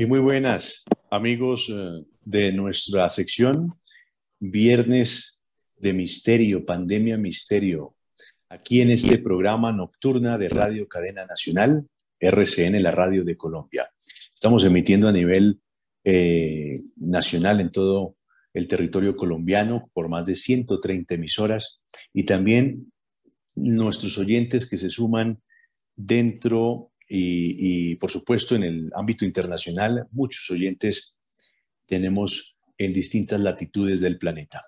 Y muy buenas, amigos eh, de nuestra sección Viernes de Misterio, Pandemia Misterio, aquí en este programa nocturna de Radio Cadena Nacional, RCN, la radio de Colombia. Estamos emitiendo a nivel eh, nacional en todo el territorio colombiano por más de 130 emisoras y también nuestros oyentes que se suman dentro y, por supuesto en el ámbito internacional muchos oyentes tenemos en distintas latitudes del planeta.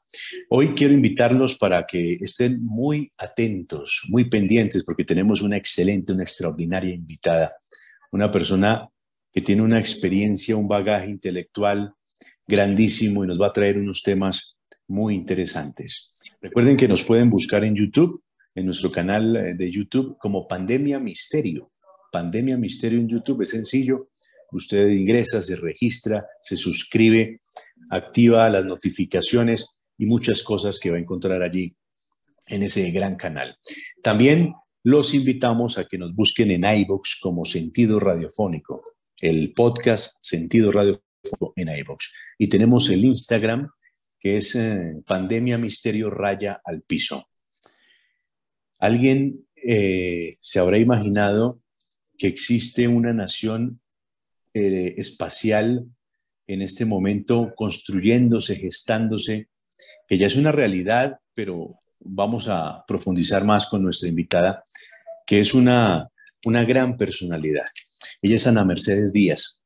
Hoy quiero invitarlos para que estén muy atentos, muy pendientes, porque tenemos una excelente, una extraordinaria invitada, una persona que tiene una experiencia, un bagaje intelectual grandísimo y nos va a traer unos temas muy interesantes. Recuerden que nos pueden buscar en YouTube, en nuestro canal eh, de YouTube como Pandemia Misterio Pandemia Misterio en YouTube. Es sencillo. Usted ingresa, se registra, se suscribe, activa las notificaciones y muchas cosas que va a encontrar allí en ese gran canal. También los invitamos a que nos busquen en iBox como Sentido Radiofónico, el podcast Sentido Radiofónico en iBox. Y tenemos el Instagram que es eh, Pandemia Misterio Raya al Piso. Alguien eh, se habrá imaginado que existe una nación eh, espacial en este momento construyéndose, gestándose, que ya es una realidad, pero vamos a profundizar más con nuestra invitada, que es una, una gran personalidad. Ella es Ana Mercedes Díaz.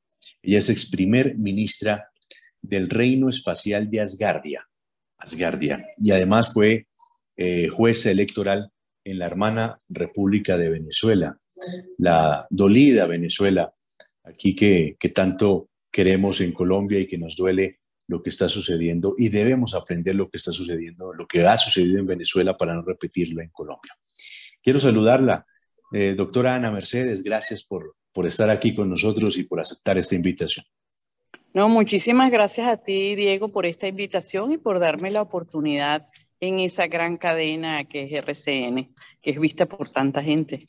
Ella es ex primer ministra del Reino Espacial de Asgardia. Asgardia. Y además fue eh, juez jueza electoral en la hermana República de Venezuela la dolida Venezuela, aquí que, tanto queremos en Colombia y que nos duele lo que está sucediendo y debemos aprender lo que está sucediendo, lo que ha sucedido en Venezuela para no repetirlo en Colombia. Quiero saludarla, eh, doctora Ana Mercedes, gracias por, por estar aquí con nosotros y por aceptar esta invitación. No, muchísimas gracias a ti, Diego, por esta invitación y por darme la oportunidad en esa gran cadena que es RCN, que es vista por tanta gente.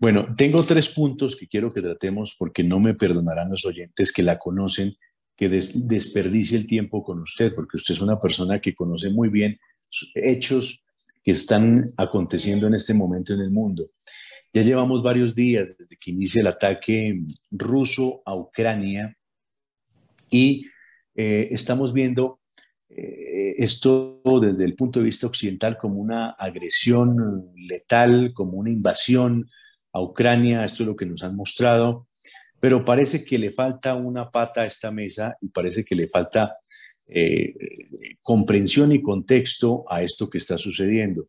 Bueno, tengo tres puntos que quiero que tratemos porque no me perdonarán los oyentes que la conocen, que desperdicie el tiempo con usted, porque usted es una persona que conoce muy bien hechos que están aconteciendo en este momento en el mundo. Ya llevamos varios días desde que inicia el ataque ruso a Ucrania y eh, estamos viendo eh, esto desde el punto de vista occidental como una agresión letal, como una invasión a Ucrania, esto es lo que nos han mostrado, pero parece que le falta una pata a esta mesa y parece que le falta eh, comprensión y contexto a esto que está sucediendo.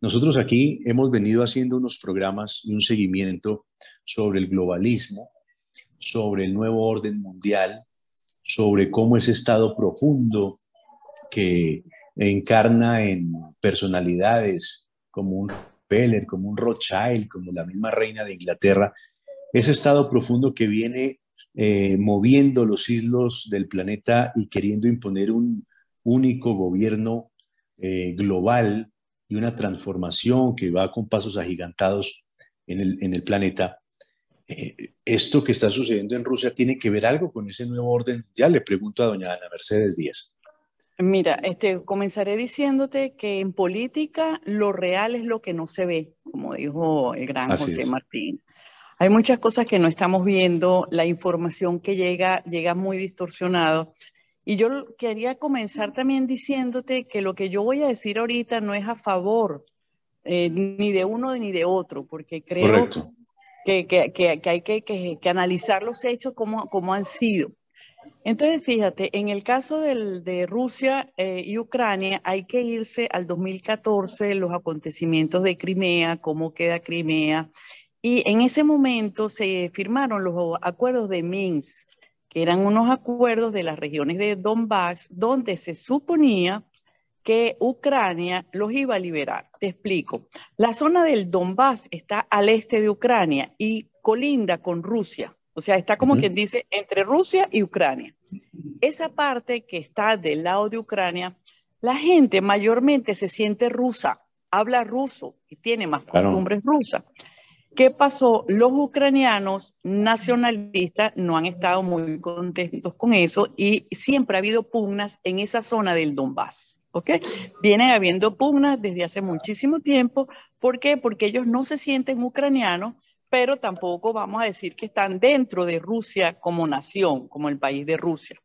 Nosotros aquí hemos venido haciendo unos programas y un seguimiento sobre el globalismo, sobre el nuevo orden mundial, sobre cómo ese estado profundo que encarna en personalidades como un Peller, como un Rothschild, como la misma reina de Inglaterra, ese estado profundo que viene eh, moviendo los islos del planeta y queriendo imponer un único gobierno eh, global y una transformación que va con pasos agigantados en el, planeta. Eh, esto que está sucediendo en Rusia tiene que ver algo con ese nuevo orden Ya le pregunto a doña Ana Mercedes Díaz. Mira, este, comenzaré diciéndote que en política lo real es lo que no se ve, como dijo el gran José Martín. Hay muchas cosas que no estamos viendo, la información que llega llega muy distorsionada. Y yo quería comenzar también diciéndote que lo que yo voy a decir ahorita no es a favor eh, ni de uno ni de otro, porque creo que, que, hay que, analizar los hechos como han sido. Entonces, fíjate, en el caso de Rusia eh, y Ucrania, hay que irse al 2014, los acontecimientos de Crimea, cómo queda Crimea. Y en ese momento se firmaron los acuerdos de Minsk, que eran unos acuerdos de las regiones de Donbass, donde se suponía que Ucrania los iba a liberar. Te explico. La zona del Donbass está al este de Ucrania y colinda con Rusia. O sea, está como quien dice entre Rusia y Ucrania. Esa parte que está del lado de Ucrania, la gente mayormente se siente rusa, habla ruso y tiene más costumbres rusas. ¿Qué pasó? Los ucranianos nacionalistas no han estado muy contentos con eso y siempre ha habido pugnas en esa zona del Donbass. ¿Ok? Vienen habiendo pugnas desde hace muchísimo tiempo. ¿Por qué? Porque ellos no se sienten ucranianos pero tampoco vamos a decir que están dentro de Rusia como nación, como el país de Rusia.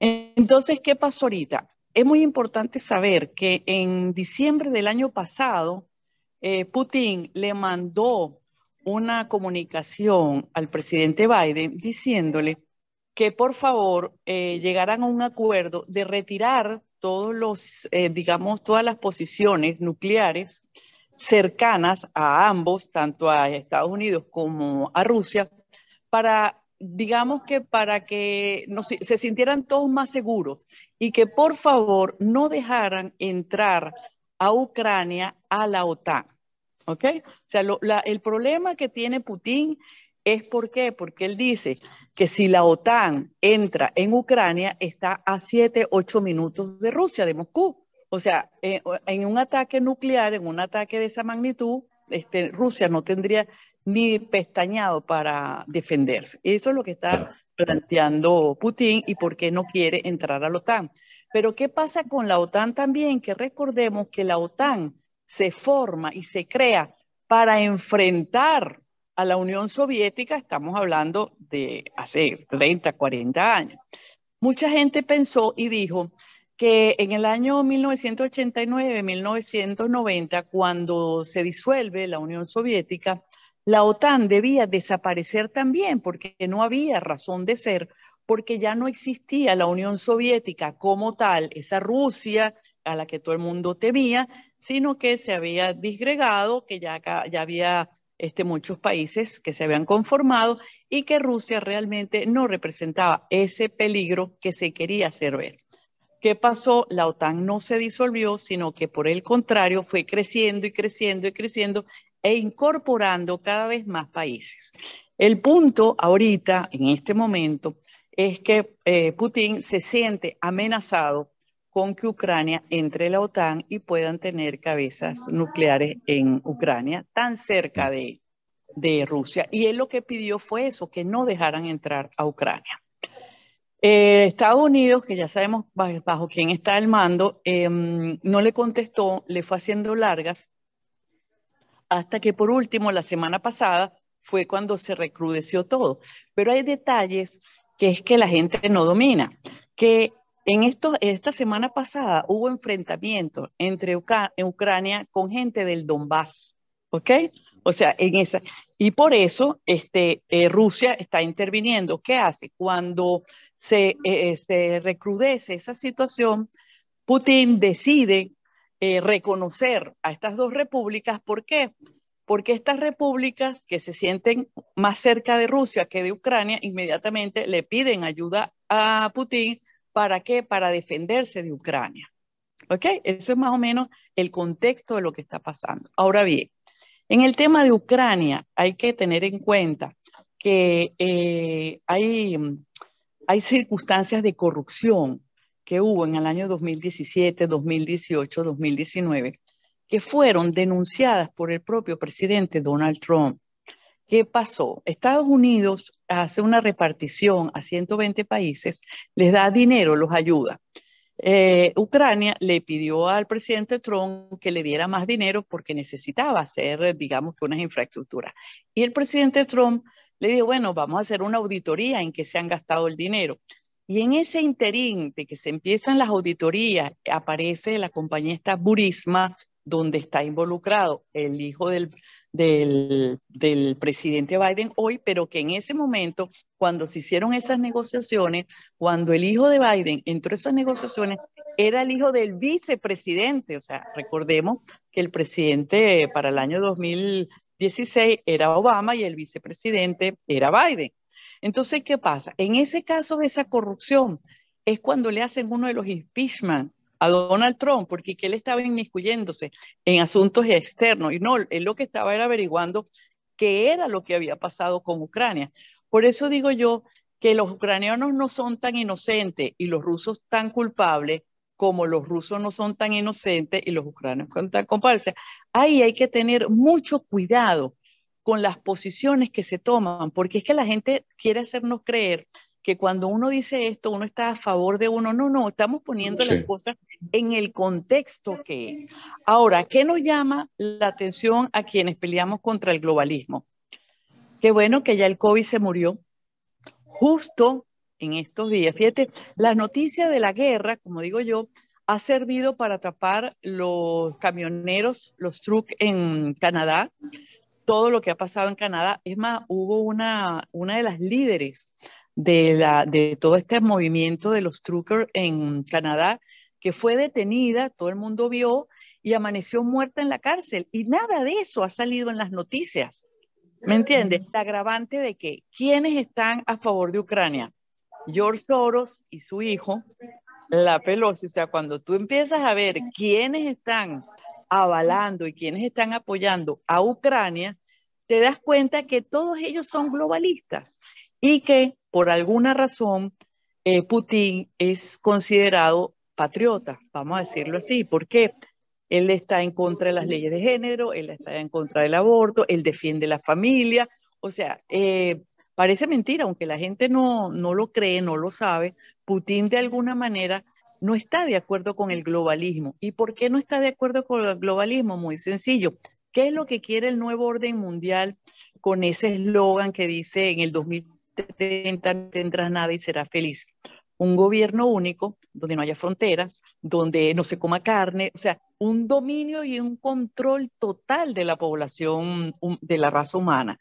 Entonces, ¿qué pasó ahorita? Es muy importante saber que en diciembre del año pasado, eh, Putin le mandó una comunicación al presidente Biden diciéndole que por favor eh, llegaran a un acuerdo de retirar todos los, eh, digamos, todas las posiciones nucleares cercanas a ambos, tanto a Estados Unidos como a Rusia, para, digamos que para que se sintieran todos más seguros y que por favor no dejaran entrar a Ucrania a la OTAN. ¿Ok? O sea, el problema que tiene Putin es por qué, porque él dice que si la OTAN entra en Ucrania, está a 7, 8 minutos de Rusia, de Moscú. O sea, eh, en un ataque nuclear, en un ataque de esa magnitud, este, Rusia no tendría ni pestañado para defenderse. Eso es lo que está planteando Putin y por qué no quiere entrar a la OTAN. Pero ¿qué pasa con la OTAN también? Que recordemos que la OTAN se forma y se crea para enfrentar a la Unión Soviética, estamos hablando de hace 30, 40 años. Mucha gente pensó y dijo, que en el año 1989-1990, cuando se disuelve la Unión Soviética, la OTAN debía desaparecer también porque no había razón de ser, porque ya no existía la Unión Soviética como tal, esa Rusia a la que todo el mundo temía, sino que se había disgregado, que ya, había este, muchos países que se habían conformado y que Rusia realmente no representaba ese peligro que se quería hacer ver. ¿Qué pasó? La OTAN no se disolvió, sino que por el contrario fue creciendo y creciendo y creciendo e incorporando cada vez más países. El punto ahorita, en este momento, es que eh, Putin se siente amenazado con que Ucrania entre la OTAN y puedan tener cabezas nucleares en Ucrania, tan cerca de, de Rusia. Y él lo que pidió fue eso, que no dejaran entrar a Ucrania. Eh, Estados Unidos, que ya sabemos bajo, quién está el mando, em, no le contestó, le fue haciendo largas, hasta que por último, la semana pasada, fue cuando se recrudeció todo. Pero hay detalles que es que la gente no domina, que en esta semana pasada hubo enfrentamientos entre Ucrania con gente del Donbass. ¿ok? O sea, en esa. Y por eso este, eh, Rusia está interviniendo. ¿Qué hace? Cuando se, eh, eh, se recrudece esa situación, Putin decide reconocer a estas dos repúblicas. ¿Por qué? Porque estas repúblicas que se sienten más cerca de Rusia que de Ucrania, inmediatamente le piden ayuda a Putin. ¿Para qué? Para defenderse de Ucrania. ¿Ok? Eso es más o menos el contexto de lo que está pasando. Ahora bien, en el tema de Ucrania, hay que tener en cuenta que eh, hay, hay circunstancias de corrupción que hubo en el año 2017, 2018, 2019, que fueron denunciadas por el propio presidente Donald Trump. ¿Qué pasó? Estados Unidos hace una repartición a 120 países, les da dinero, los ayuda. Eh, Ucrania le pidió al presidente Trump que le diera más dinero porque necesitaba hacer, eh, digamos, que unas infraestructuras. Y el presidente Trump le dijo, bueno, vamos a hacer una auditoría en que se han gastado el dinero. Y en ese interín de que se empiezan las auditorías, aparece la compañía esta Burisma, donde está involucrado el hijo del del, presidente Biden hoy, pero que en ese momento, cuando se hicieron esas negociaciones, cuando el hijo de Biden entró a esas negociaciones, era el hijo del vicepresidente. O sea, recordemos que el presidente para el año 2016 era Obama y el vicepresidente era Biden. Entonces, ¿qué pasa? En ese caso de esa corrupción es cuando le hacen uno de los impeachment a Donald Trump, porque él estaba inmiscuyéndose en asuntos externos y no, él lo que estaba era averiguando qué era lo que había pasado con Ucrania. Por eso digo yo que los ucranianos no son tan inocentes y los rusos tan culpables como los rusos no son tan inocentes y los ucranianos son tan culpables. Ahí hay que tener mucho cuidado con las posiciones que se toman, porque es que la gente quiere hacernos creer que cuando uno dice esto, uno está a favor de uno. No, no, estamos poniendo las cosas en el contexto que es. Ahora, ¿qué nos llama la atención a quienes peleamos contra el globalismo? Qué bueno que ya el COVID se murió. Justo en estos días, fíjate, la noticia de la guerra, como digo yo, ha servido para tapar los camioneros, los trucks en Canadá, todo lo que ha pasado en Canadá. Es más, hubo una, una de las líderes de, la, de todo este movimiento de los truckers en Canadá, que fue detenida, todo el mundo vio, y amaneció muerta en la cárcel. Y nada de eso ha salido en las noticias. ¿Me entiendes? Mm. La agravante de que quienes están a favor de Ucrania, George Soros y su hijo, la Pelosi. O sea, cuando tú empiezas a ver quiénes están avalando y quiénes están apoyando a Ucrania, te das cuenta que todos ellos son globalistas y que por alguna razón, eh, Putin es considerado patriota, vamos a decirlo así. porque Él está en contra de las leyes de género, él está en contra del aborto, él defiende la familia. O sea, eh, parece mentira, aunque la gente no, no lo cree, no lo sabe, Putin de alguna manera no está de acuerdo con el globalismo. ¿Y por qué no está de acuerdo con el globalismo? Muy sencillo. ¿Qué es lo que quiere el nuevo orden mundial con ese eslogan que dice en el 2000? tendrás nada y serás feliz. Un gobierno único, donde no haya fronteras, donde no se coma carne, o sea, un dominio y un control total de la población, de la raza humana.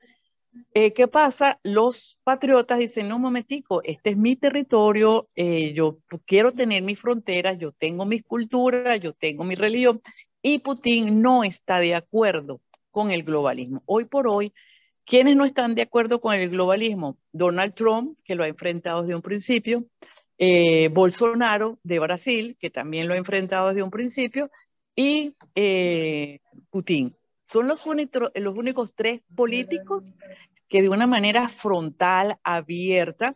Eh, ¿Qué pasa? Los patriotas dicen, no, momentico, este es mi territorio, eh, yo quiero tener mis fronteras, yo tengo mis culturas, yo tengo mi religión, y Putin no está de acuerdo con el globalismo. Hoy por hoy, ¿Quiénes no están de acuerdo con el globalismo? Donald Trump, que lo ha enfrentado desde un principio, eh, Bolsonaro de Brasil, que también lo ha enfrentado desde un principio, y eh, Putin. Son los, únicos, los únicos tres políticos que de una manera frontal, abierta,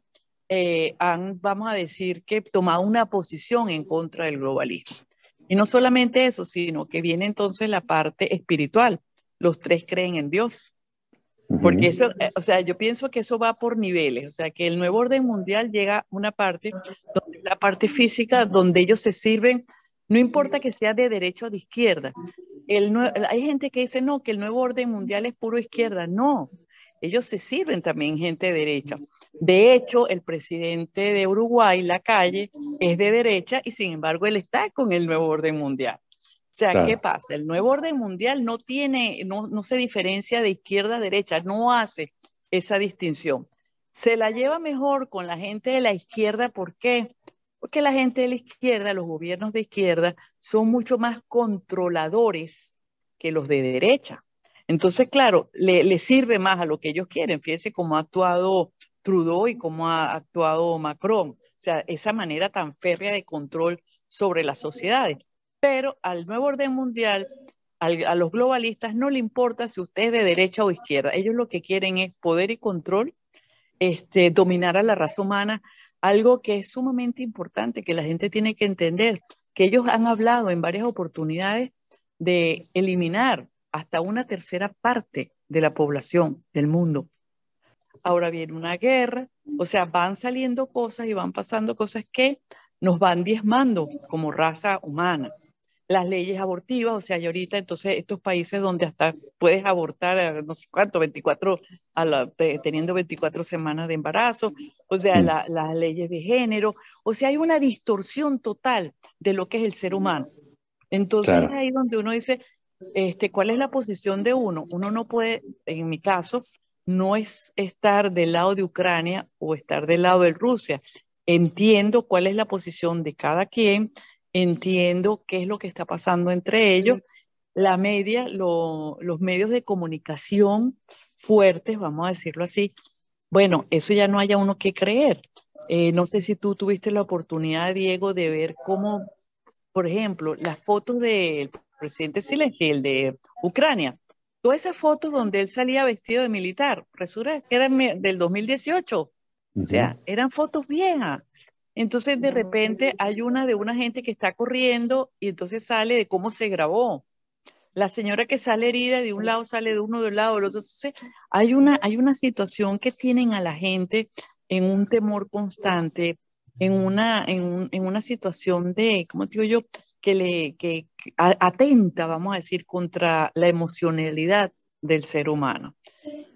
eh, han, vamos a decir, que tomado una posición en contra del globalismo. Y no solamente eso, sino que viene entonces la parte espiritual. Los tres creen en Dios. Porque eso, eh, o sea, yo pienso que eso va por niveles, o sea, que el nuevo orden mundial llega a una parte, la parte física, donde ellos se sirven, no importa que sea de derecha o de izquierda. El, hay gente que dice, no, que el nuevo orden mundial es puro izquierda. No, ellos se sirven también gente de derecha. De hecho, el presidente de Uruguay, la calle, es de derecha y sin embargo él está con el nuevo orden mundial. O sea, ¿qué pasa? El nuevo orden mundial no tiene, no, no se diferencia de izquierda a derecha, no hace esa distinción. Se la lleva mejor con la gente de la izquierda, ¿por qué? Porque la gente de la izquierda, los gobiernos de izquierda, son mucho más controladores que los de derecha. Entonces, claro, le, le sirve más a lo que ellos quieren. Fíjense cómo ha actuado Trudeau y cómo ha actuado Macron. O sea, esa manera tan férrea de control sobre las sociedades pero al nuevo orden mundial, a los globalistas, no le importa si usted es de derecha o izquierda. Ellos lo que quieren es poder y control, este, dominar a la raza humana, algo que es sumamente importante, que la gente tiene que entender, que ellos han hablado en varias oportunidades de eliminar hasta una tercera parte de la población del mundo. Ahora viene una guerra, o sea, van saliendo cosas y van pasando cosas que nos van diezmando como raza humana las leyes abortivas, o sea, y ahorita entonces estos países donde hasta puedes abortar, no sé cuánto, 24, a teniendo 24 semanas de embarazo, o sea, mm. las leyes de género, o sea, hay una distorsión total de lo que es el ser humano. Entonces ahí es donde uno dice, este, ¿cuál es la posición de uno? Uno no puede, en mi caso, no es estar del lado de Ucrania o estar del lado de Rusia. Entiendo cuál es la posición de cada quien, entiendo qué es lo que está pasando entre ellos. La media, los medios de comunicación fuertes, vamos a decirlo así, bueno, eso ya no haya uno que creer. Eh, no sé si tú tuviste la oportunidad, Diego, de ver cómo, por ejemplo, las fotos del presidente Zelensky, el de Ucrania, todas esas fotos donde él salía vestido de militar, resulta que eran del 2018, o sea, eran fotos viejas. Entonces de ah, repente hay una de una gente que está corriendo y entonces sale de cómo se grabó. La señora que sale herida de un lado sale de uno del lado del otro. Entonces hay una, hay una situación que tienen a la gente en un temor constante, en una, en, en una situación de, ¿cómo digo yo? Que le que atenta, vamos a decir, contra la emocionalidad del ser humano.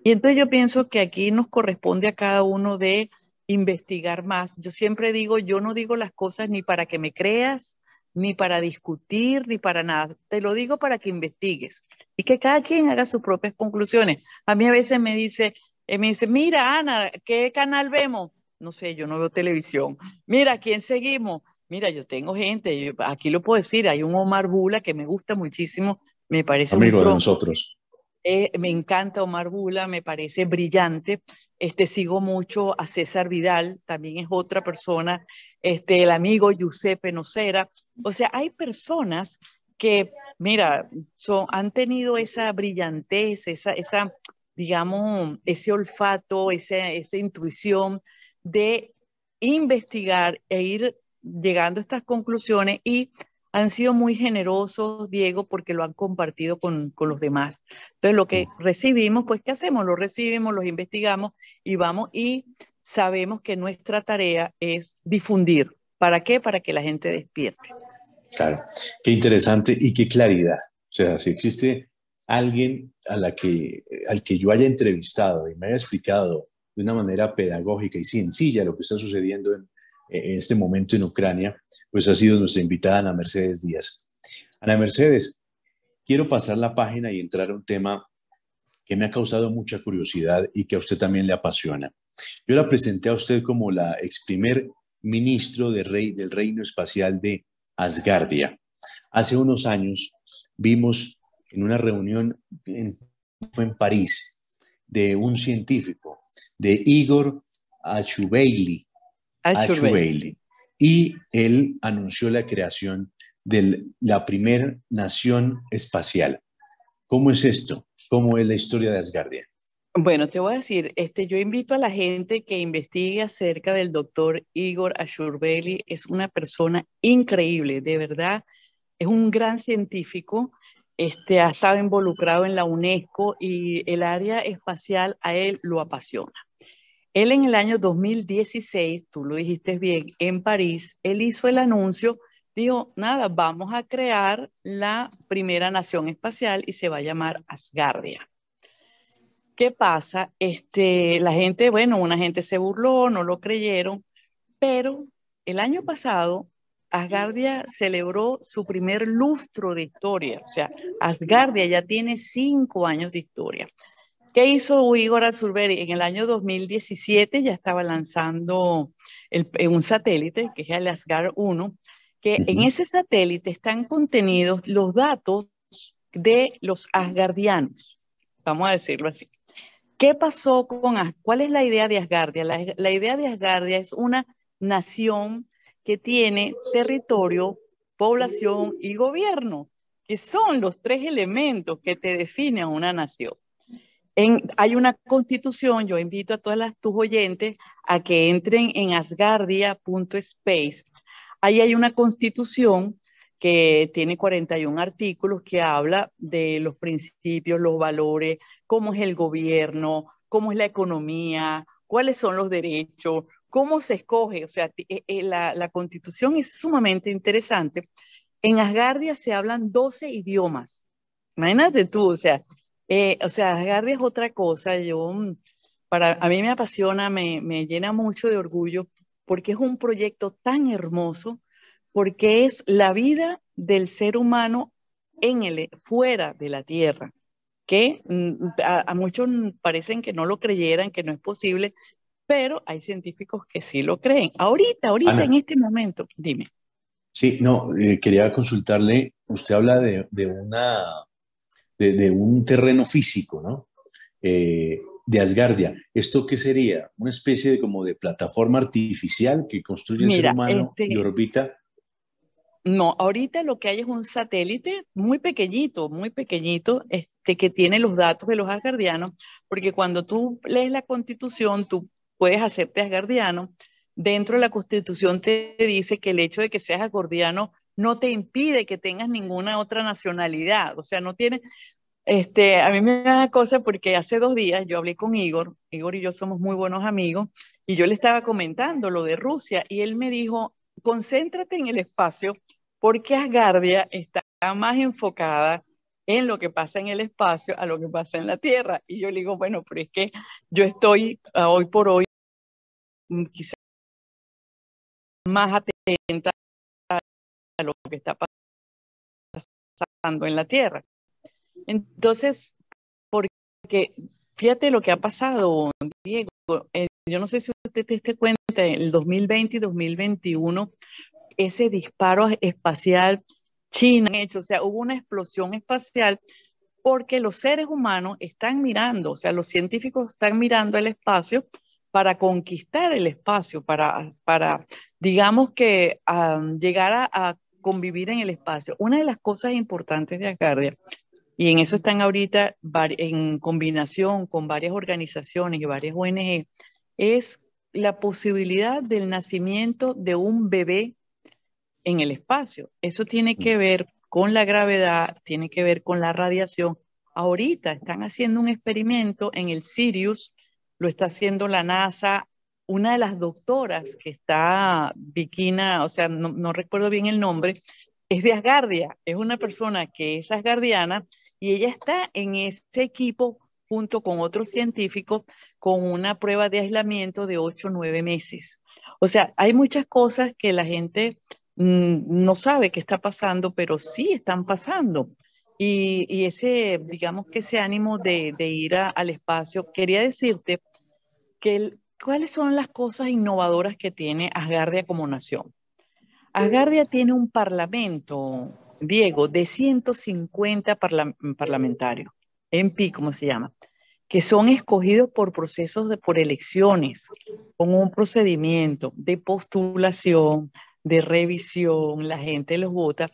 Y entonces yo pienso que aquí nos corresponde a cada uno de investigar más. Yo siempre digo, yo no digo las cosas ni para que me creas, ni para discutir, ni para nada. Te lo digo para que investigues y que cada quien haga sus propias conclusiones. A mí a veces me dice, eh, me dice, mira Ana, ¿qué canal vemos? No sé, yo no veo televisión. Mira, ¿quién seguimos? Mira, yo tengo gente, aquí lo puedo decir, hay un Omar Bula que me gusta muchísimo, me parece amigo un de nosotros. Eh, me encanta Omar Bula, me parece brillante. Este, sigo mucho a César Vidal, también es otra persona, este, el amigo Giuseppe Nocera. O sea, hay personas que, mira, han tenido esa brillantez, esa, esa digamos, ese olfato, esa, esa intuición de investigar e ir llegando a estas conclusiones y han sido muy generosos, Diego, porque lo han compartido con, los demás. Entonces, lo que recibimos, pues, ¿qué hacemos? Lo recibimos, lo investigamos y vamos y sabemos que nuestra tarea es difundir. ¿Para qué? Para que la gente despierte. Claro, qué interesante y qué claridad. O sea, si existe alguien a la que, al que yo haya entrevistado y me haya explicado de una manera pedagógica y sencilla lo que está sucediendo en, eh, en este momento en Ucrania, pues ha sido nuestra invitada Ana Mercedes Díaz. Ana Mercedes, quiero pasar la página y entrar a un tema que me ha causado mucha curiosidad y que a usted también le apasiona. Yo la presenté a usted como la ex primer ministro de rey, del reino espacial de Asgardia. Hace unos años vimos en una reunión en, París de un científico, de Igor Achubeili, y él anunció la creación de la primera nación espacial. ¿Cómo es esto? ¿Cómo es la historia de Asgardia? Bueno, te voy a decir, este, yo invito a la gente que investigue acerca del doctor Igor Ashurbeli. Es una persona increíble, de verdad. Es un gran científico. Este, ha estado involucrado en la UNESCO y el área espacial a él lo apasiona. Él en el año 2016, tú lo dijiste bien, en París, él hizo el anuncio, dijo, nada, vamos a crear la primera nación espacial y se va a llamar Asgardia. ¿Qué pasa? Este, la gente, bueno, una gente se burló, no lo creyeron, pero el año pasado Asgardia celebró su primer lustro de historia, o sea, Asgardia ya tiene cinco años de historia. ¿Qué hizo Igor Azurberi? En el año 2017 ya estaba lanzando un satélite, que es el Asgard 1, que en ese satélite están contenidos los datos de los asgardianos, vamos a decirlo así. ¿Qué pasó con ¿Cuál es la idea de Asgardia? La, la idea de Asgardia es una nación que tiene territorio, población y gobierno, que son los tres elementos que te definen a una nación hay una constitución, yo invito a todas las, tus oyentes a que entren en asgardia.space. Ahí hay una constitución que tiene 41 artículos que habla de los principios, los valores, cómo es el gobierno, cómo es la economía, cuáles son los derechos, cómo se escoge. O sea, eh, eh, la, la constitución es sumamente interesante. En Asgardia se hablan 12 idiomas. Imagínate tú, o sea, eh, o sea, Gardi es otra cosa. Yo, mm, para, a mí me apasiona, me, llena mucho de orgullo porque es un proyecto tan hermoso, porque es la vida del ser humano en el, eh, fuera de la Tierra, que mm, a, muchos mm, parecen que no lo creyeran, que no es posible, pero hay científicos que sí lo creen. Ahorita, ahorita, en este momento, dime. Sí, no, eh, quería consultarle, usted habla de, una, de, un terreno físico, ¿no? Eh, de Asgardia. ¿Esto qué sería? Una especie de como de plataforma artificial que construye el ser humano este y orbita. No, ahorita lo que hay es un satélite muy pequeñito, muy pequeñito, este, que tiene los datos de los asgardianos, porque cuando tú lees la constitución, tú puedes hacerte asgardiano. Dentro de la constitución te dice que el hecho de que seas asgardiano no te impide que tengas ninguna otra nacionalidad. O sea, no tiene, Este, a mí me da cosa porque hace dos días yo hablé con Igor, Igor y yo somos muy buenos amigos, y yo le estaba comentando lo de Rusia, y él me dijo, concéntrate en el espacio porque Asgardia está más enfocada en lo que pasa en el espacio a lo que pasa en la Tierra. Y yo le digo, bueno, pero es que yo estoy ah, hoy por hoy quizás más atenta lo que está pasando en la Tierra. Entonces, porque fíjate lo que ha pasado, Diego. Eh, yo no sé si usted te cuenta, en el 2020 y 2021, ese disparo espacial China, hecho, o sea, hubo una explosión espacial porque los seres humanos están mirando, o sea, los científicos están mirando el espacio para conquistar el espacio, para, para digamos que, ah, llegar a convivir en el espacio. Una de las cosas importantes de Acardia y en eso están ahorita en combinación con varias organizaciones y varias ONG, es la posibilidad del nacimiento de un bebé en el espacio. Eso tiene que mm. ver con la gravedad, tiene que ver con la radiación. Ahorita están haciendo un experimento en el Sirius, lo está haciendo la NASA una de las doctoras que está Vikina, o sea, no, recuerdo bien el nombre, es de Asgardia, es una persona que es asgardiana y ella está en ese equipo junto con otros científicos con una prueba de aislamiento de 8 o 9 meses. O sea, hay muchas cosas que la gente mm, no sabe que está pasando, pero sí están pasando. Y, ese, digamos que ese ánimo de, ir al espacio, quería decirte que el, ¿cuáles son las cosas innovadoras que tiene Asgardia como nación? Asgardia tiene un parlamento, Diego, de 150 parlamentarios, MP como se llama, que son escogidos por procesos, de, por elecciones, con un procedimiento de postulación, de revisión, la gente los vota.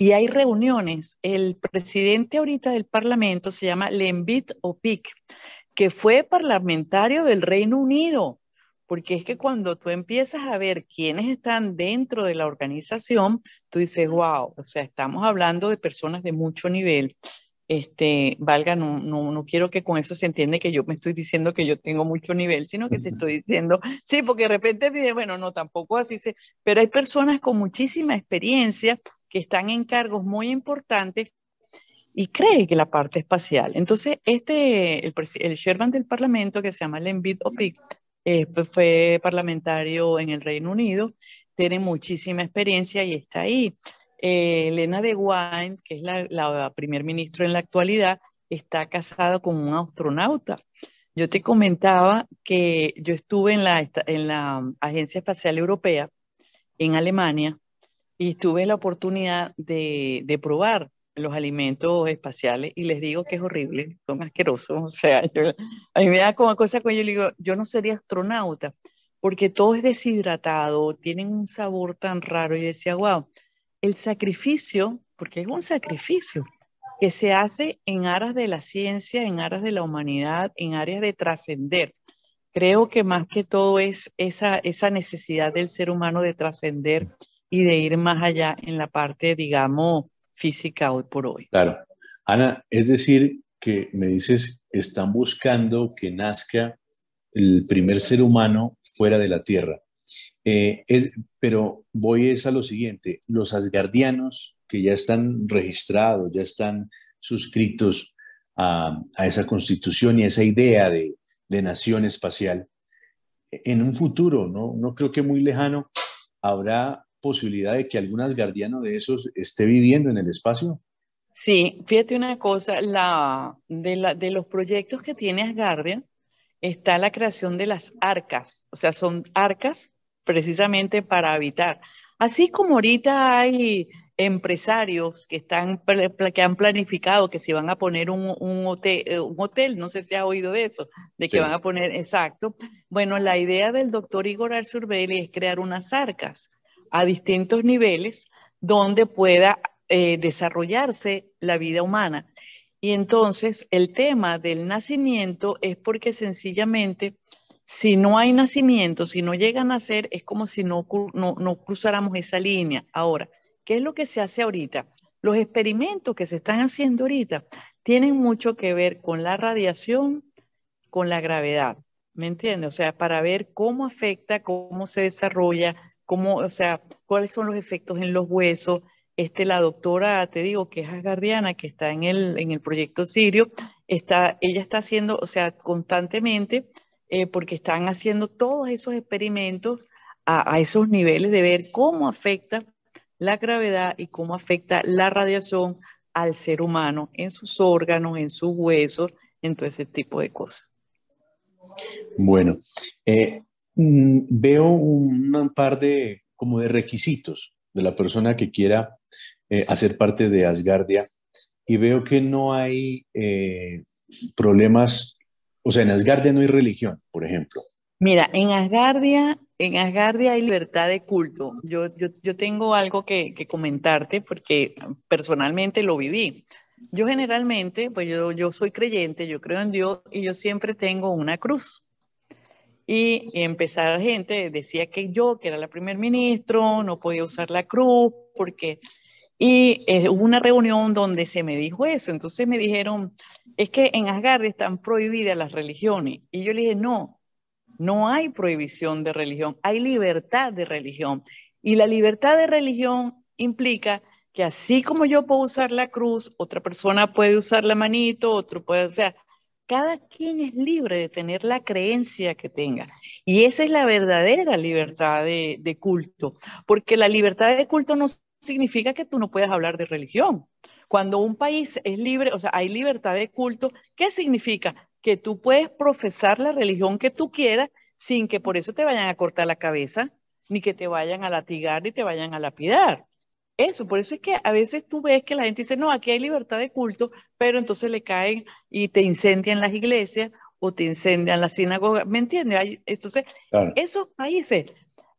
Y hay reuniones. El presidente ahorita del Parlamento se llama Lembit Opic que fue parlamentario del Reino Unido, porque es que cuando tú empiezas a ver quiénes están dentro de la organización, tú dices, wow, o sea, estamos hablando de personas de mucho nivel. Este, valga, no, quiero que con eso se entiende que yo me estoy diciendo que yo tengo mucho nivel, sino que te estoy diciendo, sí, porque de repente dije, bueno, no, tampoco así se, pero hay personas con muchísima experiencia que están en cargos muy importantes y cree que la parte espacial. Entonces, este, el, el Sherman del Parlamento, que se llama Lenbit Opik, eh, fue parlamentario en el Reino Unido, tiene muchísima experiencia y está ahí. Eh, Elena de Wine, que es la, la primer ministro en la actualidad, está casada con un astronauta. Yo te comentaba que yo estuve en la, en la um, Agencia Espacial Europea en Alemania y tuve la oportunidad de, de probar los alimentos espaciales y les digo que es horrible, son asquerosos. O sea, a mí me da como cosa cuando yo digo, yo no sería astronauta, porque todo es deshidratado, tienen un sabor tan raro. Y decía, wow, el sacrificio, porque es un sacrificio que se hace en aras de la ciencia, en aras de la humanidad, en áreas de trascender. Creo que más que todo es esa, esa necesidad del ser humano de trascender y de ir más allá en la parte, digamos, física hoy por hoy. Claro. Ana, es decir, que me dices, están buscando que nazca el primer ser humano fuera de la Tierra. Eh, pero voy es a lo siguiente, los asgardianos que ya están registrados, ya están suscritos a, esa constitución y a esa idea de, nación espacial, en un futuro, ¿no? no creo que muy lejano, habrá posibilidad de que algún asgardiano de esos esté viviendo en el espacio? Sí, fíjate una cosa, la, de, la, de los proyectos que tiene Asgardia está la creación de las arcas, o sea, son arcas precisamente para habitar. Así como ahorita hay empresarios que, están, que han planificado que se van a poner un, un, eh, hotel, no sé si ha oído de eso, de que van a poner, exacto. Bueno, la idea del doctor Igor Arzurbeli es crear unas arcas a distintos niveles donde pueda eh, desarrollarse la vida humana. Y entonces el tema del nacimiento es porque sencillamente si no hay nacimiento, si no llega a nacer es como si no, no, no cruzáramos esa línea. Ahora, ¿qué es lo que se hace ahorita? Los experimentos que se están haciendo ahorita tienen mucho que ver con la radiación, con la gravedad, ¿me entiendes? O sea, para ver cómo afecta, cómo se desarrolla, cómo, o sea, cuáles son los efectos en los huesos. Este, la doctora, te digo, que es asgardiana, que está en el, en el proyecto Sirio, está, ella está haciendo, o sea, constantemente, eh, porque están haciendo todos esos experimentos a, esos niveles de ver cómo afecta la gravedad y cómo afecta la radiación al ser humano en sus órganos, en sus huesos, en todo ese tipo de cosas. Bueno, eh, Mm, veo un par de, como de requisitos de la persona que quiera eh, hacer parte de Asgardia y veo que no hay eh, problemas, o sea, en Asgardia no hay religión, por ejemplo. Mira, en Asgardia, en Asgardia hay libertad de culto. Yo, yo, yo tengo algo que, que, comentarte porque personalmente lo viví. Yo generalmente, pues yo, yo soy creyente, yo creo en Dios y yo siempre tengo una cruz. Y empezar gente, decía que yo, que era la primer ministro, no podía usar la cruz, porque... Y eh, hubo una reunión donde se me dijo eso. Entonces me dijeron, es que en Asgard están prohibidas las religiones. Y yo le dije, no, no hay prohibición de religión, hay libertad de religión. Y la libertad de religión implica que así como yo puedo usar la cruz, otra persona puede usar la manito, otro puede, o sea, cada quien es libre de tener la creencia que tenga. Y esa es la verdadera libertad de, culto, porque la libertad de culto no significa que tú no puedas hablar de religión. Cuando un país es libre, o sea, hay libertad de culto, ¿qué significa? Que tú puedes profesar la religión que tú quieras sin que por eso te vayan a cortar la cabeza, ni que te vayan a latigar, ni te vayan a lapidar eso, por eso es que a veces tú ves que la gente dice, no, aquí hay libertad de culto, pero entonces le caen y te incendian las iglesias o te incendian las sinagogas, ¿me entiendes? entonces, eso, esos países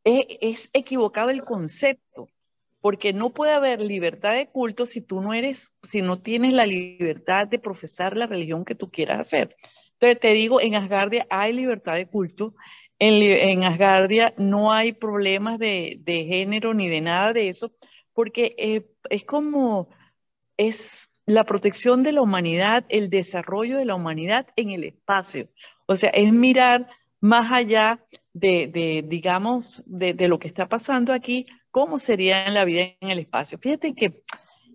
es, equivocado el concepto, porque no puede haber libertad de culto si tú no eres, si no tienes la libertad de profesar la religión que tú quieras hacer. Entonces te digo, en Asgardia hay libertad de culto, en, Asgardia no hay problemas de, de género ni de nada de eso, porque eh, es como, es la protección de la humanidad, el desarrollo de la humanidad en el espacio. O sea, es mirar más allá de, digamos, de, lo que está pasando aquí, cómo sería la vida en el espacio. Fíjate que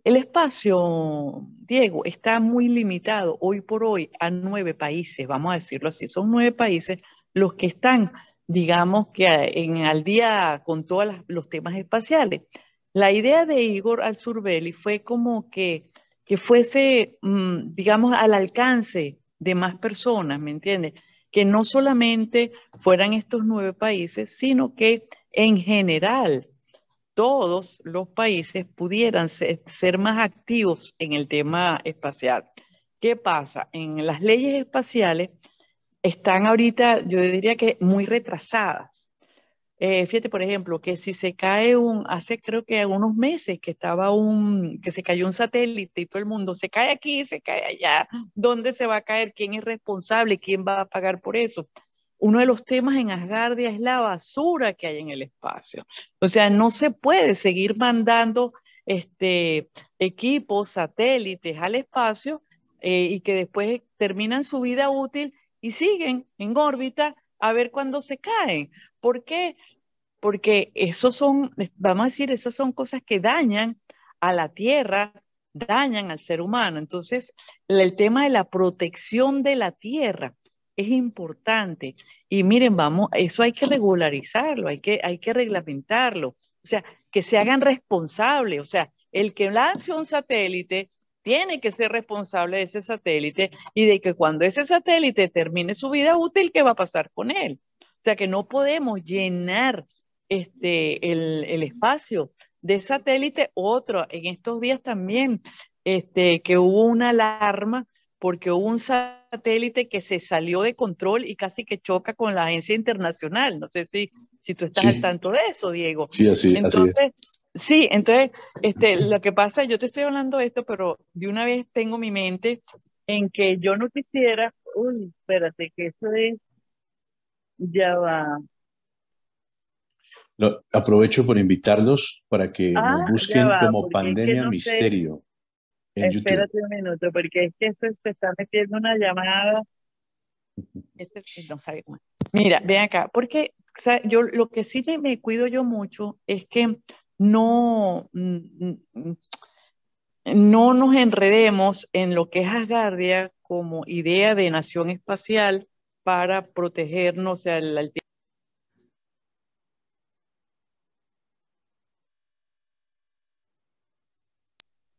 el espacio, Diego, está muy limitado hoy por hoy a nueve países, vamos a decirlo así, son nueve países los que están, digamos, que eh, al día con todos los temas espaciales. La idea de Igor Surbeli fue como que, fuese, mm, digamos, al alcance de más personas, ¿me entiendes? Que no solamente fueran estos nueve países, sino que en general todos los países pudieran ser más activos en el tema espacial. ¿Qué pasa? En las leyes espaciales están ahorita, yo diría que muy retrasadas eh, fíjate, por ejemplo, que si se cae un, hace creo que unos meses que estaba un, que se cayó un satélite y todo el mundo se cae aquí, se cae allá, ¿dónde se va a caer? ¿Quién es responsable? ¿Quién va a pagar por eso? Uno de los temas en Asgardia es la basura que hay en el espacio. O sea, no se puede seguir mandando este, equipos, satélites al espacio eh, y que después terminan su vida útil y siguen en órbita a ver cuándo se caen. ¿Por qué? Porque esos son, vamos a decir, esas son cosas que dañan a la tierra, dañan al ser humano. Entonces, el tema de la protección de la tierra es importante. Y miren, vamos, eso hay que regularizarlo, hay que, hay que reglamentarlo. O sea, que se hagan responsables. O sea, el que lance un satélite tiene que ser responsable de ese satélite y de que cuando ese satélite termine su vida útil, ¿qué va a pasar con él? O sea que no podemos llenar este, el, espacio de satélite. Otro, en estos días también, este, que hubo una alarma porque hubo un satélite que se salió de control y casi que choca con la agencia internacional. No sé si, si tú estás al tanto de eso, Diego. Sí, así es. Sí, entonces, este, lo que pasa, yo te estoy hablando de esto, pero de una vez tengo mi mente en que yo no quisiera, uy, espérate, que eso es, ya va. Lo, aprovecho por invitarlos para que nos ah, busquen como Pandemia Misterio. espérate un minuto, porque es que eso se está metiendo una llamada. Este, eh, no Mira, ven acá, porque yo lo que sí me cuido yo mucho es que no, no nos enredemos en lo que es Asgardia como idea de nación espacial para protegernos, al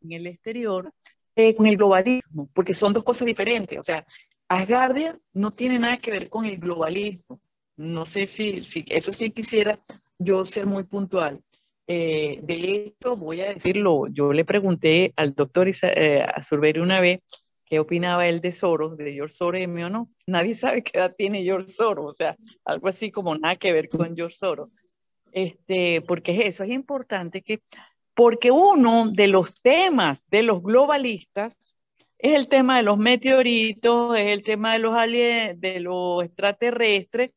en el exterior eh, con el globalismo, porque son dos cosas diferentes. O sea, Asgardia no tiene nada que ver con el globalismo. No sé si, si eso sí quisiera yo ser muy puntual. Eh, de esto voy a decirlo, yo le pregunté al doctor Azurberi eh, una vez qué opinaba él de Soros, de George Soros, no, nadie sabe qué edad tiene George Soros, o sea, algo así como nada que ver con George Soros. Este, porque eso es importante que, porque uno de los temas de los globalistas es el tema de los meteoritos, es el tema de los de los extraterrestres,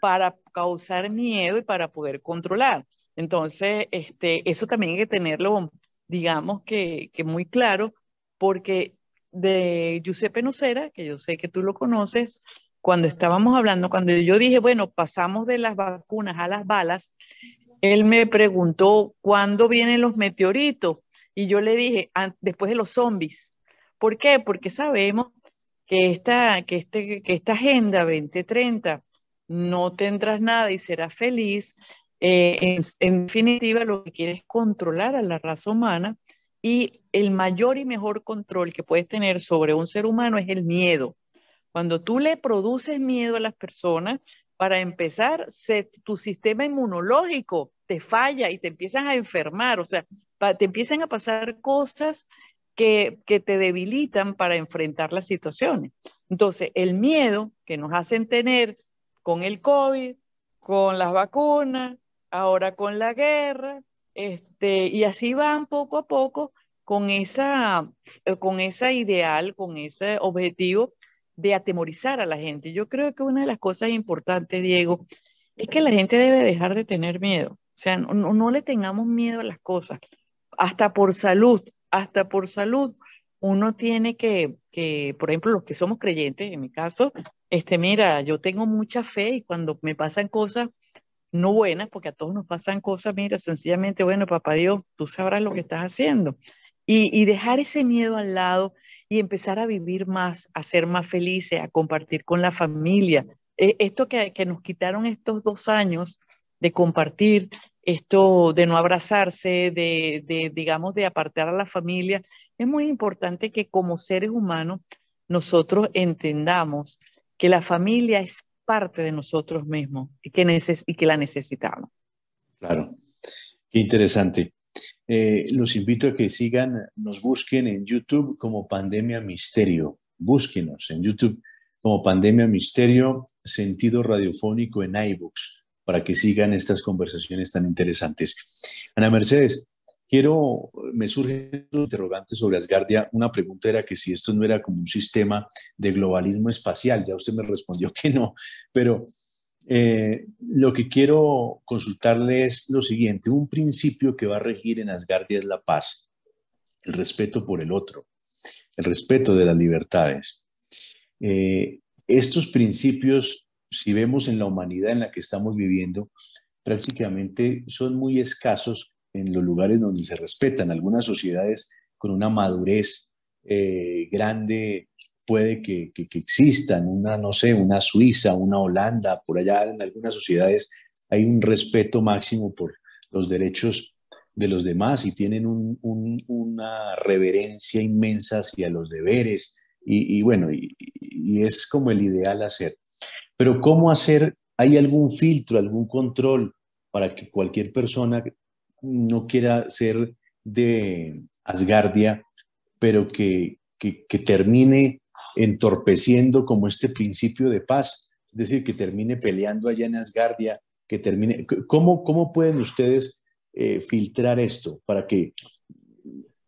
para causar miedo y para poder controlar. Entonces, este, eso también hay que tenerlo, digamos que, muy claro, porque de Giuseppe Nucera, que yo sé que tú lo conoces, cuando estábamos hablando, cuando yo dije, bueno, pasamos de las vacunas a las balas, él me preguntó, ¿cuándo vienen los meteoritos? Y yo le dije, después de los zombies. ¿Por qué? Porque sabemos que esta, que este, que esta agenda 2030 no tendrás nada y serás feliz eh, en, definitiva, lo que quiere es controlar a la raza humana y el mayor y mejor control que puedes tener sobre un ser humano es el miedo. Cuando tú le produces miedo a las personas, para empezar, tu sistema inmunológico te falla y te empiezan a enfermar, o sea, te empiezan a pasar cosas que, que te debilitan para enfrentar las situaciones. Entonces, el miedo que nos hacen tener con el COVID, con las vacunas, ahora con la guerra, este, y así van poco a poco con esa, eh, con esa ideal, con ese objetivo de atemorizar a la gente. Yo creo que una de las cosas importantes, Diego, es que la gente debe dejar de tener miedo. O sea, no, le tengamos miedo a las cosas. Hasta por salud, hasta por salud, uno tiene que, que, por ejemplo, los que somos creyentes, en mi caso, este, mira, yo tengo mucha fe y cuando me pasan cosas no buenas, porque a todos nos pasan cosas, mira, sencillamente, bueno, papá Dios, tú sabrás lo que estás haciendo. Y, dejar ese miedo al lado y empezar a vivir más, a ser más felices, a compartir con la familia. E, esto que, nos quitaron estos dos años de compartir, esto de no abrazarse, de, digamos, de apartar a la familia, es muy importante que como seres humanos nosotros entendamos que la familia es parte de nosotros mismos y que, y que la necesitamos. Claro, qué interesante. Eh, los invito a que sigan, nos busquen en YouTube como Pandemia Misterio. Búsquenos en YouTube como Pandemia Misterio, sentido radiofónico en iBooks, para que sigan estas conversaciones tan interesantes. Ana Mercedes, Quiero, me surge un interrogante sobre Asgardia. Una pregunta era que si esto no era como un sistema de globalismo espacial. Ya usted me respondió que no, pero eh, lo que quiero consultarle es lo siguiente. Un principio que va a regir en Asgardia es la paz, el respeto por el otro, el respeto de las libertades. Eh, estos principios, si vemos en la humanidad en la que estamos viviendo, prácticamente son muy escasos en los lugares donde se respetan. Algunas sociedades con una madurez eh, grande puede que, que, existan, una, no sé, una Suiza, una Holanda, por allá en algunas sociedades hay un respeto máximo por los derechos de los demás y tienen una reverencia inmensa hacia los deberes y, bueno, y, y, es como el ideal hacer. Pero ¿cómo hacer? ¿Hay algún filtro, algún control para que cualquier persona no quiera ser de Asgardia, pero que, que, termine entorpeciendo como este principio de paz, es decir, que termine peleando allá en Asgardia, que termine... ¿Cómo, cómo pueden ustedes eh, filtrar esto para que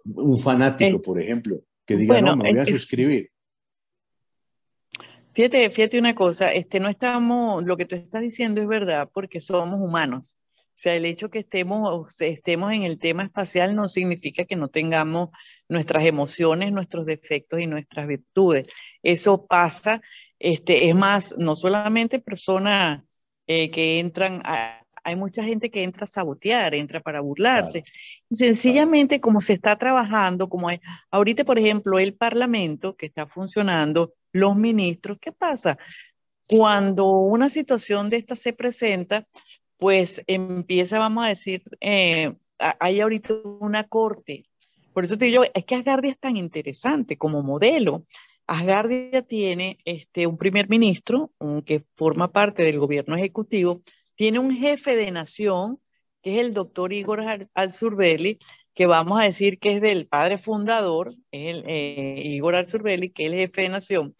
un fanático, por ejemplo, que diga, no, me voy a suscribir? Fíjate, fíjate una cosa, este, no estamos, lo que tú estás diciendo es verdad, porque somos humanos sea, el hecho que estemos, estemos en el tema espacial no significa que no tengamos nuestras emociones, nuestros defectos y nuestras virtudes. Eso pasa, este, es más, no solamente personas eh, que entran Hay mucha gente que entra a sabotear, entra para burlarse. Sencillamente, como se está trabajando, como ahorita, por ejemplo, el Parlamento que está funcionando, los ministros, ¿qué pasa? Cuando una situación de esta se presenta, pues empieza, vamos a decir, eh, hay ahorita una corte. Por eso te digo, es que Asgardia es tan interesante como modelo. Asgardia tiene este, un primer ministro que forma parte del gobierno ejecutivo, tiene un jefe de nación, que es el doctor Igor Alzurbeli, que vamos a decir que es del padre fundador, el, eh, Igor Alzurbeli, que es el jefe de nación,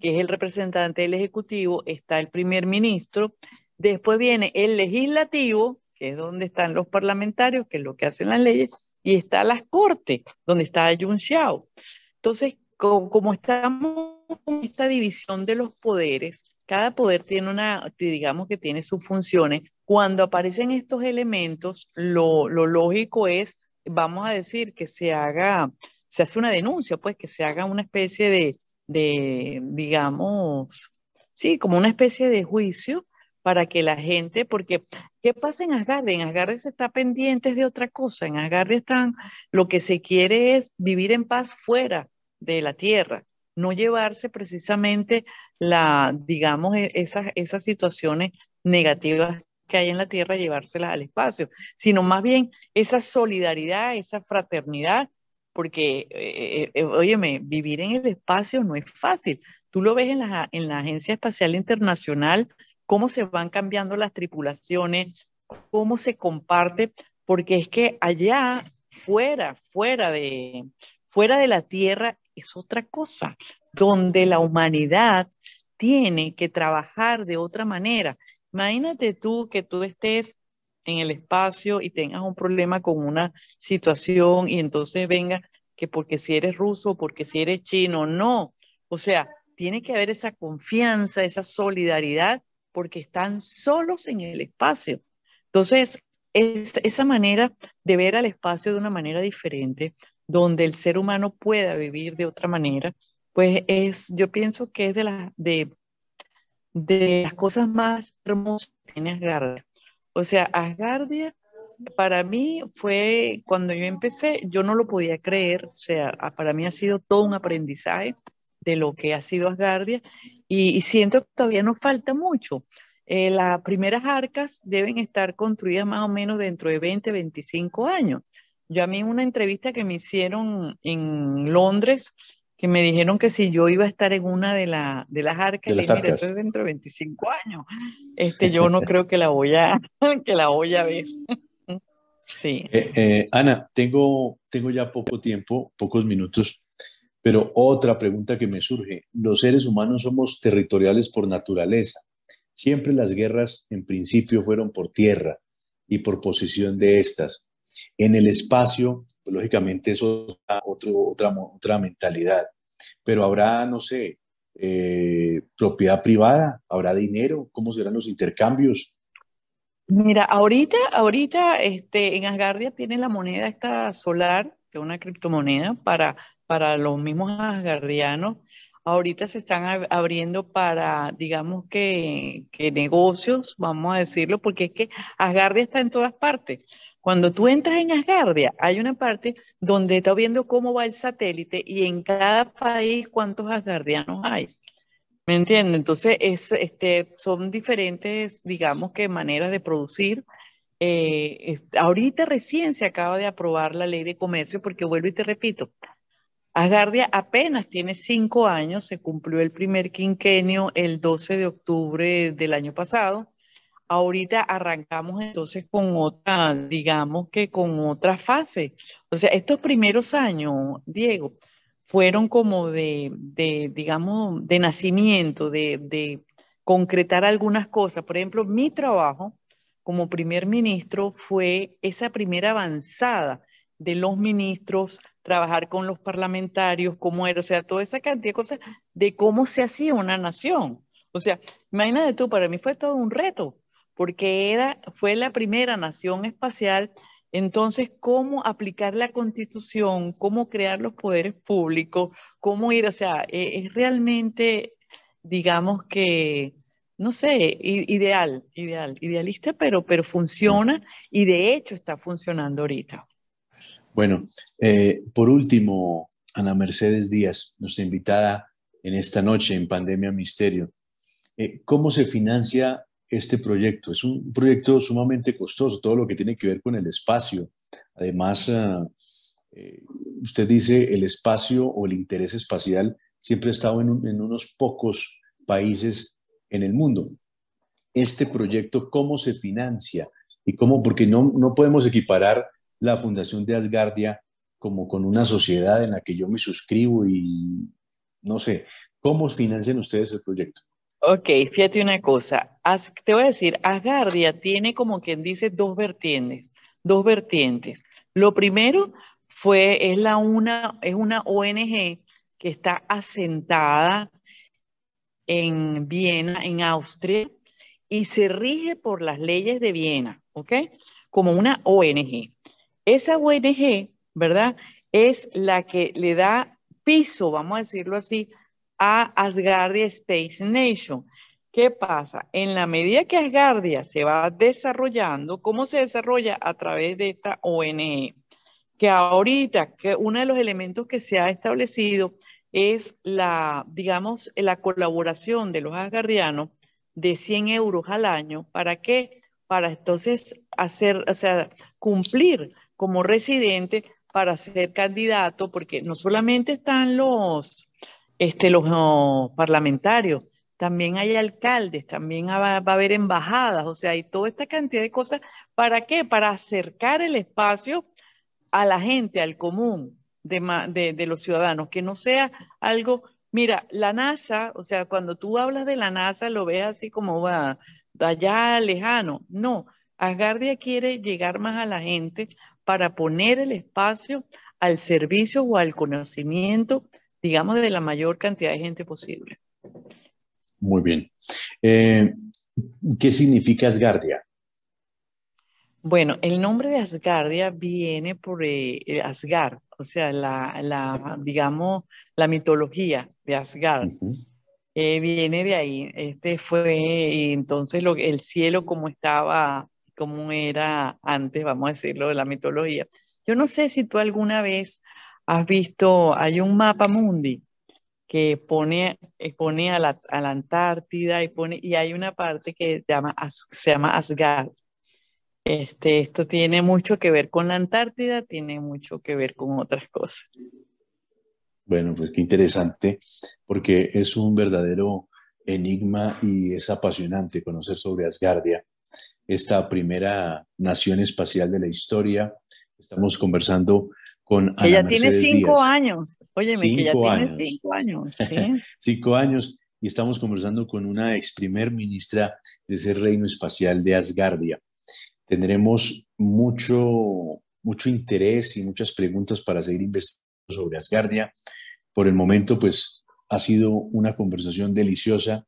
que es el representante del Ejecutivo, está el primer ministro, Después viene el legislativo, que es donde están los parlamentarios, que es lo que hacen las leyes, y está las cortes, donde está Yun Xiao. Entonces, como, estamos en esta división de los poderes, cada poder tiene una, digamos que tiene sus funciones. Cuando aparecen estos elementos, lo, lógico es, vamos a decir, que se haga, se hace una denuncia, pues que se haga una especie de, de digamos, sí, como una especie de juicio para que la gente, porque ¿qué pasa en Asgardi? En Asgarde se está pendiente de otra cosa, en Asgarde están, lo que se quiere es vivir en paz fuera de la Tierra, no llevarse precisamente la, digamos, e, esas, esas situaciones negativas que hay en la Tierra, llevárselas al espacio, sino más bien esa solidaridad, esa fraternidad, porque, oye, eh, eh, óyeme, vivir en el espacio no es fácil. Tú lo ves en la, en la Agencia Espacial Internacional, cómo se van cambiando las tripulaciones, cómo se comparte, porque es que allá fuera, fuera de, fuera de la Tierra es otra cosa, donde la humanidad tiene que trabajar de otra manera. Imagínate tú que tú estés en el espacio y tengas un problema con una situación y entonces venga que porque si eres ruso, porque si eres chino, no. O sea, tiene que haber esa confianza, esa solidaridad porque están solos en el espacio. Entonces, es esa manera de ver al espacio de una manera diferente, donde el ser humano pueda vivir de otra manera, pues es, yo pienso que es de, de las cosas más hermosas que tiene Asgardia. O sea, Asgardia para mí fue cuando yo empecé, yo no lo podía creer, o sea, para mí ha sido todo un aprendizaje de lo que ha sido Asgardia y, siento que todavía nos falta mucho. Eh, las primeras arcas deben estar construidas más o menos dentro de 20, 25 años. Yo a mí en una entrevista que me hicieron en Londres, que me dijeron que si yo iba a estar en una de, de las arcas, dentro de 25 años. Este, yo no creo que la voy a, que la voy a ver. Sí. Eh, eh, Ana, tengo, tengo ya poco tiempo, pocos minutos. Pero otra pregunta que me surge, los seres humanos somos territoriales por naturaleza. Siempre las guerras en principio fueron por tierra y por posición de estas. En el espacio, pues, lógicamente, es otra, otra, otra mentalidad. Pero habrá, no sé, eh, propiedad privada, habrá dinero, cómo serán los intercambios. Mira, ahorita, ahorita, este, en Asgardia tiene la moneda esta solar, que es una criptomoneda para para los mismos asgardianos, ahorita se están abriendo para, digamos que, negocios, vamos a decirlo, porque es que Asgardia está en todas partes. Cuando tú entras en Asgardia, hay una parte donde está viendo cómo va el satélite y en cada país cuántos asgardianos hay. ¿Me entiendes? Entonces, es, este, son diferentes, digamos que, maneras de producir. Eh, ahorita recién se acaba de aprobar la ley de comercio, porque vuelvo y te repito, Asgardia apenas tiene cinco años, se cumplió el primer quinquenio el 12 de octubre del año pasado. Ahorita arrancamos entonces con otra, digamos que con otra fase. O sea, estos primeros años, Diego, fueron como de, digamos, de nacimiento, de concretar algunas cosas. Por ejemplo, mi trabajo como primer ministro fue esa primera avanzada de los ministros, trabajar con los parlamentarios, cómo era, o sea, toda esa cantidad de cosas de cómo se hacía una nación. O sea, imagínate tú, para mí fue todo un reto, porque era, fue la primera nación espacial, entonces cómo aplicar la constitución, cómo crear los poderes públicos, cómo ir, o sea, e, es, realmente, digamos que, no sé, ideal, ideal, idealista, pero, pero funciona y de hecho está funcionando ahorita. Bueno, eh, por último, Ana Mercedes Díaz, nuestra invitada en esta noche en Pandemia Misterio. Eh, ¿Cómo se financia este proyecto? Es un proyecto sumamente costoso, todo lo que tiene que ver con el espacio. Además, ah, eh, usted dice el espacio o el interés espacial siempre ha estado en, en unos pocos países en el mundo. Este proyecto, ¿cómo se financia? Y cómo, porque no, no podemos equiparar la fundación de Asgardia como con una sociedad en la que yo me suscribo y no sé, ¿cómo financian ustedes el proyecto? Ok, fíjate una cosa, te voy a decir, Asgardia tiene como quien dice dos vertientes, dos vertientes. Lo primero fue, es, la una, es una ONG que está asentada en Viena, en Austria, y se rige por las leyes de Viena, ¿ok? Como una ONG. Esa ONG, ¿verdad? Es la que le da piso, vamos a decirlo así, a Asgardia Space Nation. ¿Qué pasa? En la medida que Asgardia se va desarrollando, ¿cómo se desarrolla? A través de esta ONG. Que ahorita, que uno de los elementos que se ha establecido es la, digamos, la colaboración de los asgardianos de 100 euros al año. ¿Para qué? Para entonces hacer, o sea, cumplir como residente para ser candidato, porque no solamente están los, este, los parlamentarios, también hay alcaldes, también va, a haber embajadas, o sea, hay toda esta cantidad de cosas. ¿Para qué? Para acercar el espacio a la gente, al común de, de, de los ciudadanos, que no sea algo, mira, la NASA, o sea, cuando tú hablas de la NASA lo ves así como va allá lejano, no, Asgardia quiere llegar más a la gente para poner el espacio al servicio o al conocimiento, digamos, de la mayor cantidad de gente posible. Muy bien. Eh, ¿Qué significa Asgardia? Bueno, el nombre de Asgardia viene por eh, eh, Asgard, o sea, la, digamos, la mitología de Asgard. viene de ahí. Este fue entonces el cielo como estaba como era antes, vamos a decirlo, de la mitología. Yo no sé si tú alguna vez has visto, hay un mapa mundi que pone, pone a, la, Antártida y, pone, y hay una parte que se llama, se Asgard. Este, esto tiene mucho que ver con la Antártida, tiene mucho que ver con otras cosas. Bueno, pues qué interesante, porque es un verdadero enigma y es apasionante conocer sobre Asgardia esta primera nación espacial de la historia. Estamos conversando con Ella tiene cinco años. Óyeme, que ya tiene cinco años. cinco años. Y estamos conversando con una ex primer ministra de ese reino espacial de Asgardia. Tendremos mucho, mucho interés y muchas preguntas para seguir investigando sobre Asgardia. Por el momento, pues ha sido una conversación deliciosa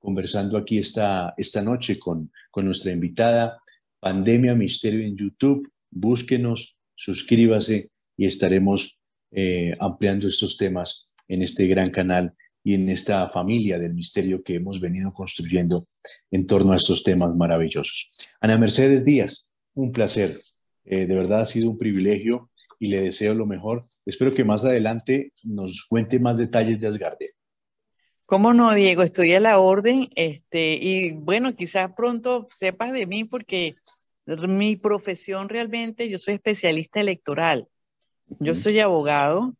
conversando aquí esta, esta noche con, nuestra invitada. Pandemia Misterio en YouTube, búsquenos, suscríbase y estaremos eh, ampliando estos temas en este gran canal y en esta familia del misterio que hemos venido construyendo en torno a estos temas maravillosos. Ana Mercedes Díaz, un placer. Eh, de verdad ha sido un privilegio y le deseo lo mejor. Espero que más adelante nos cuente más detalles de Asgarde. ¿Cómo no, Diego? Estoy a la orden. Este, y bueno, quizás pronto sepas de mí porque mi profesión realmente, yo soy especialista electoral. Yo soy abogado.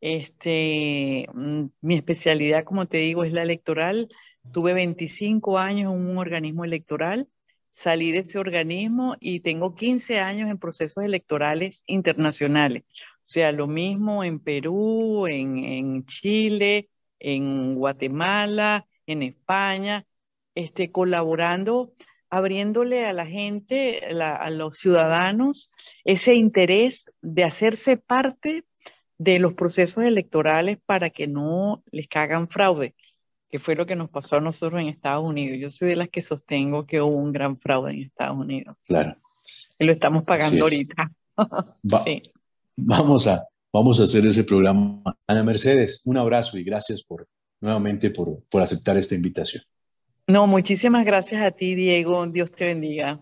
Este, mm, mi especialidad, como te digo, es la electoral. Tuve 25 años en un organismo electoral. Salí de ese organismo y tengo 15 años en procesos electorales internacionales. O sea, lo mismo en Perú, en, en Chile, en Guatemala, en España, este, colaborando, abriéndole a la gente, a los ciudadanos, ese interés de hacerse parte de los procesos electorales para que no les cagan fraude, que fue lo que nos pasó a nosotros en Estados Unidos. Yo soy de las que sostengo que hubo un gran fraude en Estados Unidos. Claro. Y lo estamos pagando ahorita. sí. Vamos a, vamos a hacer ese programa. Ana Mercedes, un abrazo y gracias por nuevamente por, por aceptar esta invitación. No, muchísimas gracias a ti, Diego. Dios te bendiga.